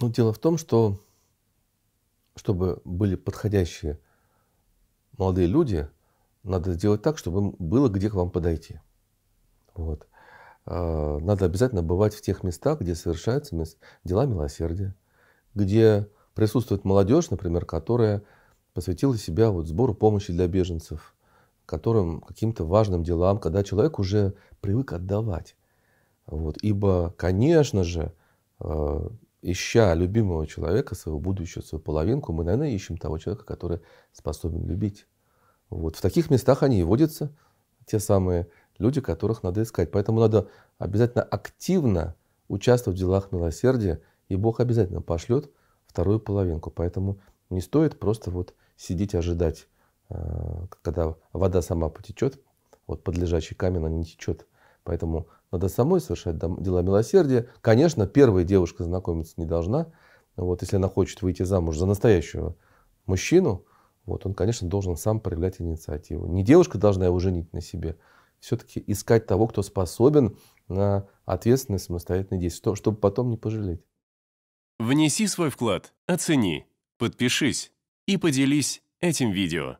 Но ну, дело в том, что чтобы были подходящие молодые люди, надо сделать так, чтобы им было где к вам подойти. Вот. А, надо обязательно бывать в тех местах, где совершаются дела милосердия, где присутствует молодежь, например, которая посвятила себя вот сбору помощи для беженцев, которым каким-то важным делам, когда человек уже привык отдавать. Вот. Ибо, конечно же, а, ища любимого человека, своего будущего, свою половинку, мы, наверное, ищем того человека, который способен любить. Вот. В таких местах они и водятся, те самые люди, которых надо искать. Поэтому надо обязательно активно участвовать в делах милосердия, и Бог обязательно пошлет вторую половинку. Поэтому не стоит просто вот сидеть, и ожидать, э, когда вода сама потечет, вот под лежачий камень она не течет. Поэтому надо самой совершать дела милосердия. Конечно, первая девушка знакомиться не должна. Вот, если она хочет выйти замуж за настоящего мужчину, вот, он, конечно, должен сам проявлять инициативу. Не девушка должна его женить на себе. Все-таки искать того, кто способен на ответственные самостоятельное действие, чтобы потом не пожалеть. Внеси свой вклад, оцени, подпишись и поделись этим видео.